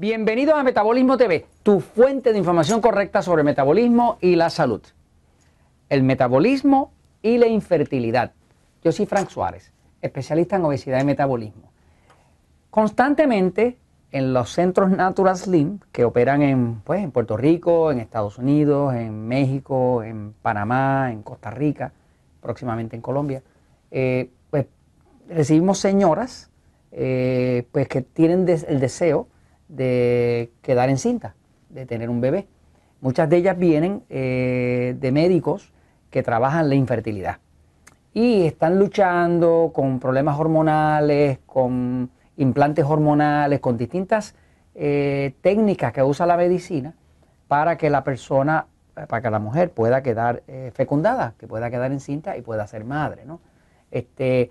Bienvenidos a Metabolismo TV, tu fuente de información correcta sobre metabolismo y la salud. El metabolismo y la infertilidad. Yo soy Frank Suárez, especialista en obesidad y metabolismo. Constantemente en los centros Natural Slim que operan en, pues, Puerto Rico, en Estados Unidos, en México, en Panamá, en Costa Rica, próximamente en Colombia, eh, pues, recibimos señoras eh, pues, que tienen el deseo de quedar encinta, de tener un bebé. Muchas de ellas vienen eh, de médicos que trabajan la infertilidad y están luchando con problemas hormonales, con implantes hormonales, con distintas eh, técnicas que usa la medicina para que la persona, eh, para que la mujer pueda quedar fecundada, que pueda quedar encinta y pueda ser madre. ¿no? Este,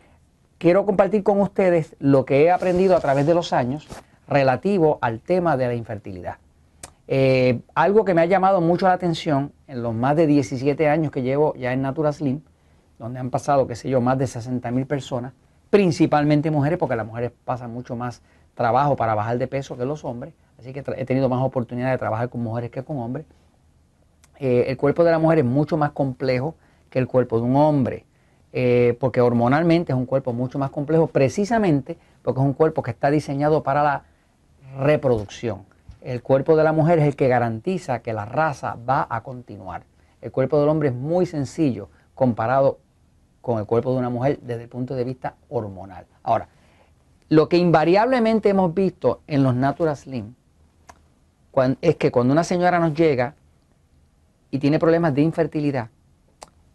quiero compartir con ustedes lo que he aprendido a través de los años relativo al tema de la infertilidad. Eh, algo que me ha llamado mucho la atención en los más de 17 años que llevo ya en Natura Slim, donde han pasado, qué sé yo, más de 60 mil personas, principalmente mujeres, porque las mujeres pasan mucho más trabajo para bajar de peso que los hombres, así que he tenido más oportunidad de trabajar con mujeres que con hombres. Eh, el cuerpo de la mujer es mucho más complejo que el cuerpo de un hombre, eh, porque hormonalmente es un cuerpo mucho más complejo, precisamente porque es un cuerpo que está diseñado para la reproducción. El cuerpo de la mujer es el que garantiza que la raza va a continuar. El cuerpo del hombre es muy sencillo comparado con el cuerpo de una mujer desde el punto de vista hormonal. Ahora, lo que invariablemente hemos visto en los Natural Slim es que cuando una señora nos llega y tiene problemas de infertilidad,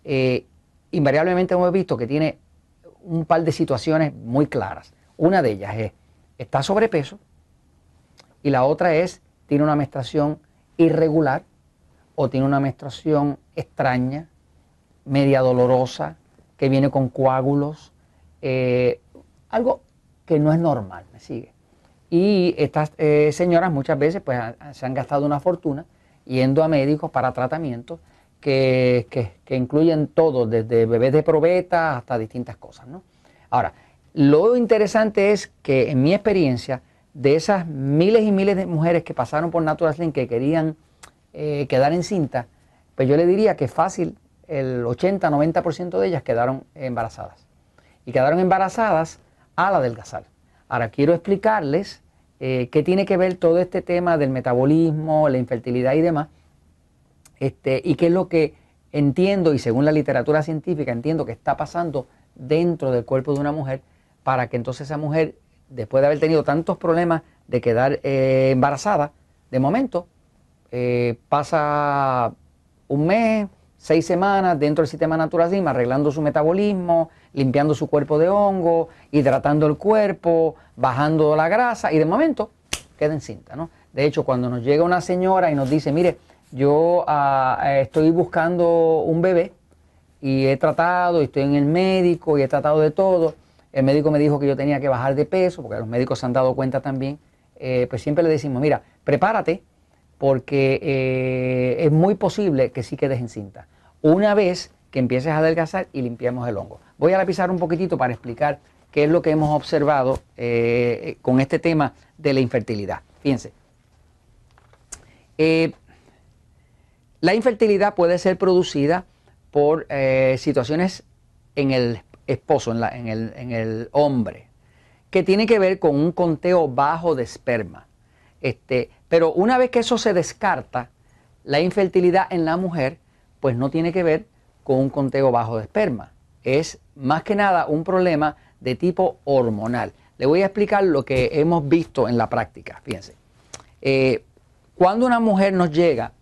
eh, invariablemente hemos visto que tiene un par de situaciones muy claras. Una de ellas es, está sobrepeso, y la otra es tiene una menstruación irregular o tiene una menstruación extraña, media dolorosa, que viene con coágulos, eh, algo que no es normal, me sigue. Y estas eh, señoras muchas veces pues, se han gastado una fortuna yendo a médicos para tratamientos que, incluyen todo, desde bebés de probeta hasta distintas cosas. Ahora, lo interesante es que en mi experiencia, de esas miles y miles de mujeres que pasaron por Natural Slim que querían eh, quedar en cinta, pues yo le diría que fácil el 80-90% de ellas quedaron embarazadas. Y quedaron embarazadas a la adelgazar. Ahora quiero explicarles eh, qué tiene que ver todo este tema del metabolismo, la infertilidad y demás, este, y qué es lo que entiendo, y según la literatura científica entiendo que está pasando dentro del cuerpo de una mujer, para que entonces esa mujer después de haber tenido tantos problemas de quedar eh, embarazada, de momento eh, pasa un mes, seis semanas dentro del sistema naturalismo, arreglando su metabolismo, limpiando su cuerpo de hongo, hidratando el cuerpo, bajando la grasa y de momento queda encinta. ¿no? De hecho, cuando nos llega una señora y nos dice, mire, yo ah, eh, estoy buscando un bebé y he tratado, y estoy en el médico y he tratado de todo el médico me dijo que yo tenía que bajar de peso, porque los médicos se han dado cuenta también, eh, pues siempre le decimos, mira, prepárate porque eh, es muy posible que sí quedes encinta. Una vez que empieces a adelgazar y limpiamos el hongo. Voy a pisar un poquitito para explicar qué es lo que hemos observado eh, con este tema de la infertilidad. Fíjense, la infertilidad puede ser producida por situaciones en el esposo, en, en, el, hombre, que tiene que ver con un conteo bajo de esperma. Este, pero una vez que eso se descarta, la infertilidad en la mujer, pues no tiene que ver con un conteo bajo de esperma. Es más que nada un problema de tipo hormonal. Le voy a explicar lo que hemos visto en la práctica. Fíjense. Eh, cuando una mujer nos llega,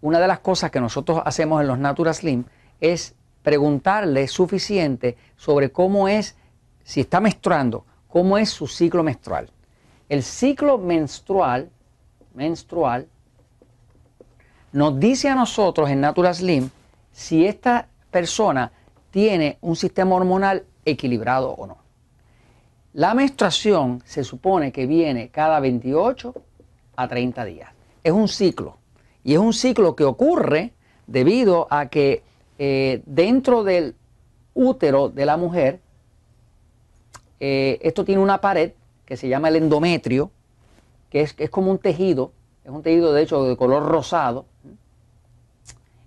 una de las cosas que nosotros hacemos en los Natura Slim es preguntarle suficiente sobre cómo es, si está menstruando, cómo es su ciclo menstrual. El ciclo menstrual, menstrual, nos dice a nosotros en Natural Slim si esta persona tiene un sistema hormonal equilibrado o no. La menstruación se supone que viene cada 28 a 30 días. Es un ciclo. Y es un ciclo que ocurre debido a que eh, dentro del útero de la mujer, eh, esto tiene una pared que se llama el endometrio, que es, es, como un tejido, es un tejido de hecho de color rosado.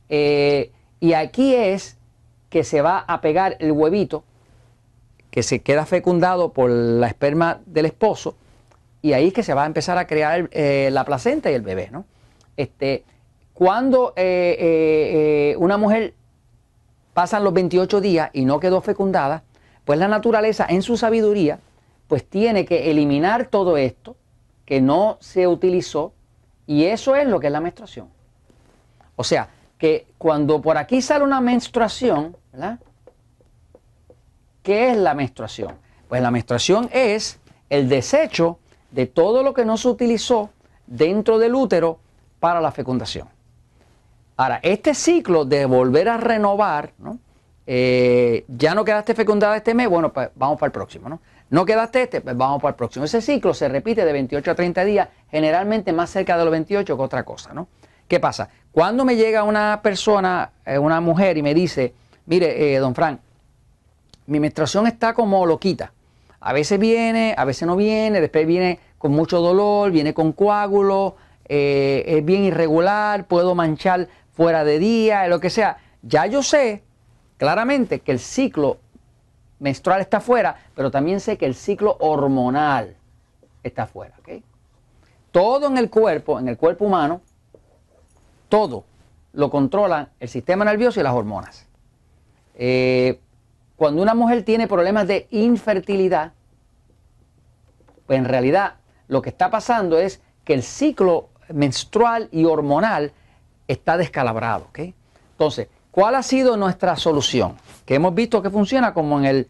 Eh, y aquí es que se va a pegar el huevito que se queda fecundado por la esperma del esposo y ahí es que se va a empezar a crear la placenta y el bebé, ¿no? Este, cuando una mujer pasan los 28 días y no quedó fecundada, pues la naturaleza en su sabiduría pues tiene que eliminar todo esto que no se utilizó y eso es lo que es la menstruación. O sea, que cuando por aquí sale una menstruación, ¿verdad? ¿Qué es la menstruación? Pues la menstruación es el desecho de todo lo que no se utilizó dentro del útero para la fecundación. Ahora, este ciclo de volver a renovar, ¿no? Eh, ya no quedaste fecundada este mes, bueno, pues vamos para el próximo, ¿no? No quedaste este, pues vamos para el próximo. Ese ciclo se repite de 28 a 30 días, generalmente más cerca de los 28 que otra cosa, ¿no? ¿Qué pasa? Cuando me llega una persona, eh, una mujer, y me dice, mire, eh, don Frank, mi menstruación está como loquita. A veces viene, a veces no viene, después viene con mucho dolor, viene con coágulos, es bien irregular, puedo manchar fuera de día, lo que sea. Ya yo sé claramente que el ciclo menstrual está fuera, pero también sé que el ciclo hormonal está fuera. Todo en el cuerpo, en el cuerpo humano, todo lo controlan el sistema nervioso y las hormonas. Eh, cuando una mujer tiene problemas de infertilidad, pues en realidad lo que está pasando es que el ciclo menstrual y hormonal está descalabrado. Entonces, ¿cuál ha sido nuestra solución? Que hemos visto que funciona como en el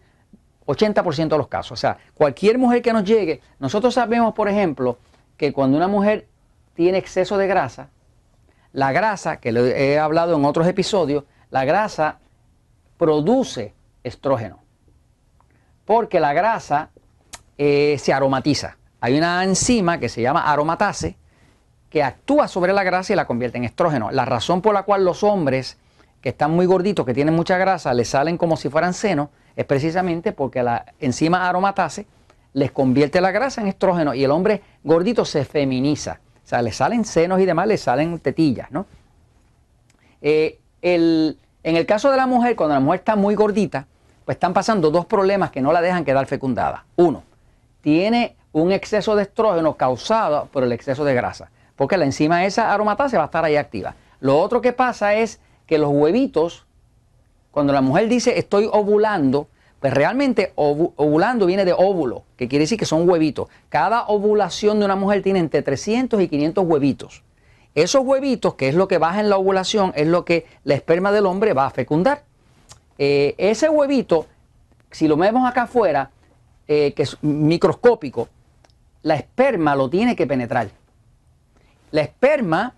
80% de los casos. O sea, cualquier mujer que nos llegue, nosotros sabemos, por ejemplo, que cuando una mujer tiene exceso de grasa, la grasa, que he hablado en otros episodios, la grasa produce estrógeno. Porque la grasa eh, se aromatiza. Hay una enzima que se llama aromatase, que actúa sobre la grasa y la convierte en estrógeno. La razón por la cual los hombres que están muy gorditos, que tienen mucha grasa, les salen como si fueran senos, es precisamente porque la enzima aromatase les convierte la grasa en estrógeno y el hombre gordito se feminiza. O sea, le salen senos y demás, le salen tetillas, ¿no? Eh, en el caso de la mujer, cuando la mujer está muy gordita, pues están pasando dos problemas que no la dejan quedar fecundada. Uno, tiene un exceso de estrógeno causado por el exceso de grasa porque la enzima esa se va a estar ahí activa. Lo otro que pasa es que los huevitos, cuando la mujer dice estoy ovulando, pues realmente ovulando viene de óvulo, que quiere decir que son huevitos. Cada ovulación de una mujer tiene entre 300 y 500 huevitos. Esos huevitos, que es lo que baja en la ovulación, es lo que la esperma del hombre va a fecundar. Eh, ese huevito, si lo vemos acá afuera, eh, que es microscópico, la esperma lo tiene que penetrar. La esperma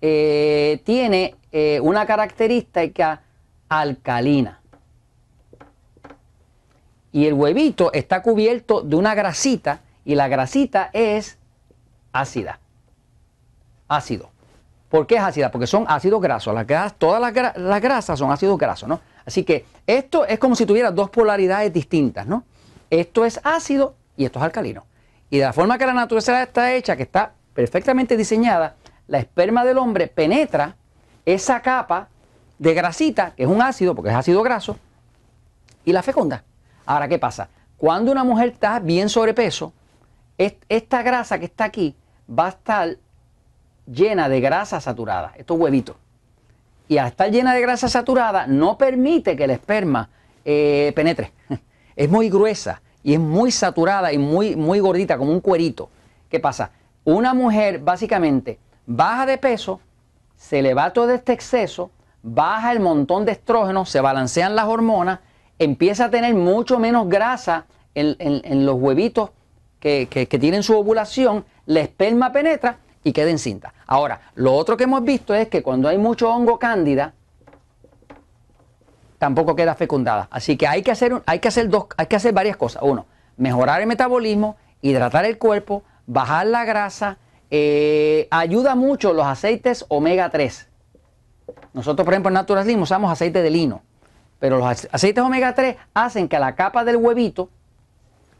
eh, tiene eh, una característica alcalina. Y el huevito está cubierto de una grasita y la grasita es ácida. Ácido. ¿Por qué es ácida? Porque son ácidos grasos. Las todas las, grasas son ácidos grasos, ¿no? Así que esto es como si tuviera dos polaridades distintas, ¿no? Esto es ácido y esto es alcalino. Y de la forma que la naturaleza está hecha, que está perfectamente diseñada, la esperma del hombre penetra esa capa de grasita, que es un ácido, porque es ácido graso, y la fecunda. Ahora, ¿qué pasa? Cuando una mujer está bien sobrepeso, esta grasa que está aquí va a estar llena de grasa saturada, estos huevitos. Y al estar llena de grasa saturada, no permite que la esperma eh, penetre. Es muy gruesa y es muy saturada y muy, muy gordita, como un cuerito. ¿Qué pasa? Una mujer básicamente baja de peso, se le va todo este exceso, baja el montón de estrógeno, se balancean las hormonas, empieza a tener mucho menos grasa en, los huevitos que, tienen su ovulación, la esperma penetra y queda encinta. Ahora, lo otro que hemos visto es que cuando hay mucho hongo cándida, tampoco queda fecundada. Así que hay que hacer, hay que hacer, dos, hay que hacer varias cosas. Uno, mejorar el metabolismo, hidratar el cuerpo, bajar la grasa, eh, ayuda mucho los aceites omega 3. Nosotros, por ejemplo, en Natural usamos aceite de lino, pero los aceites omega 3 hacen que la capa del huevito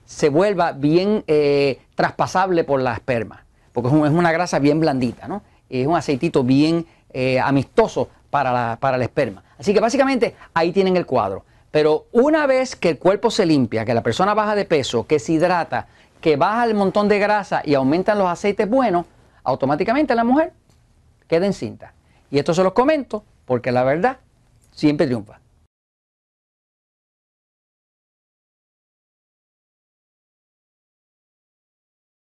se vuelva bien eh, traspasable por la esperma, porque es, una grasa bien blandita, ¿no? Es un aceitito bien eh, amistoso para para la esperma. Así que básicamente ahí tienen el cuadro. Pero una vez que el cuerpo se limpia, que la persona baja de peso, que se hidrata, que baja el montón de grasa y aumentan los aceites buenos, automáticamente la mujer queda encinta. Y esto se los comento porque la verdad siempre triunfa.